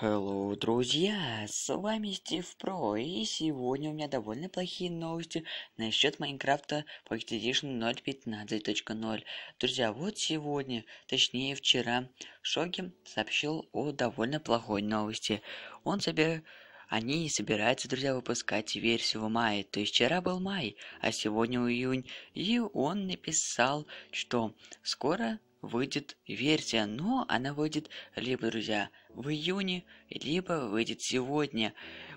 Hello, друзья! С вами Стив Про, и сегодня у меня довольно плохие новости насчет Майнкрафта Pocket Edition 0.15.0. Друзья, вот сегодня, точнее вчера, Шоги сообщил о довольно плохой новости. Он собирает они собираются, друзья, выпускать версию в мае. То есть вчера был май, а сегодня июнь. И он написал, что скоро выйдет версия, но она выйдет либо, друзья, в июне, либо выйдет сегодня.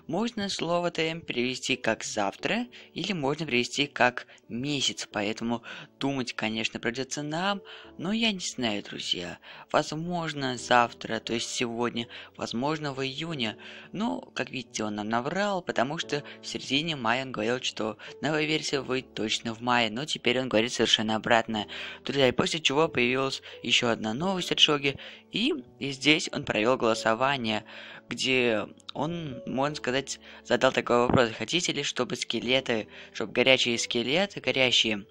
Можно слово ТМ перевести как завтра, или можно перевести как месяц, поэтому думать, конечно, придется нам, но я не знаю, друзья. Возможно, завтра, то есть сегодня, возможно, в июне. Но, как видите, он нам наврал, потому что в середине мая он говорил, что новая версия выйдет точно в мае, но теперь он говорит совершенно обратное. Друзья, и после чего появилась еще одна новость от Шоги. И здесь он провел голосование, где он, можно сказать, задал такой вопрос. Хотите ли, чтобы скелеты, чтобы горячие скелеты, горящие,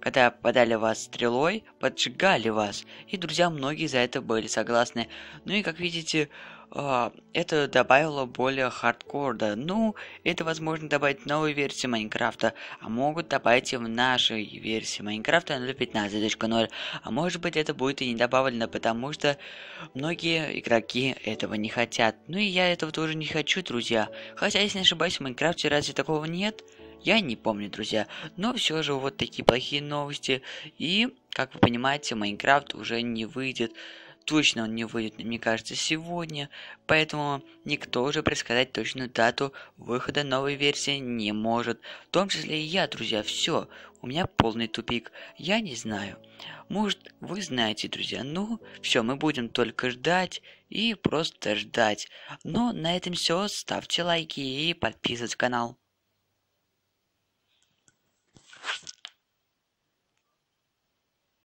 когда подали вас стрелой, поджигали вас? И, друзья, многие за это были согласны. Ну и, как видите, а, это добавило более хардкорда. Ну, это возможно добавить в новой версии Майнкрафта, а могут добавить и в нашей версии Майнкрафта 0.15.0. А может быть это это будет и не добавлено, потому что многие игроки этого не хотят. Ну и я этого тоже не хочу, друзья. Хотя, если не ошибаюсь, в Майнкрафте разве такого нет? Я не помню, друзья. Но все же вот такие плохие новости. И, как вы понимаете, Майнкрафт уже не выйдет точно он не выйдет, мне кажется, сегодня, поэтому никто уже предсказать точную дату выхода новой версии не может. В том числе и я, друзья, все, у меня полный тупик, я не знаю. Может, вы знаете, друзья, ну, все, мы будем только ждать и просто ждать. Но на этом все, ставьте лайки и подписывайтесь на канал.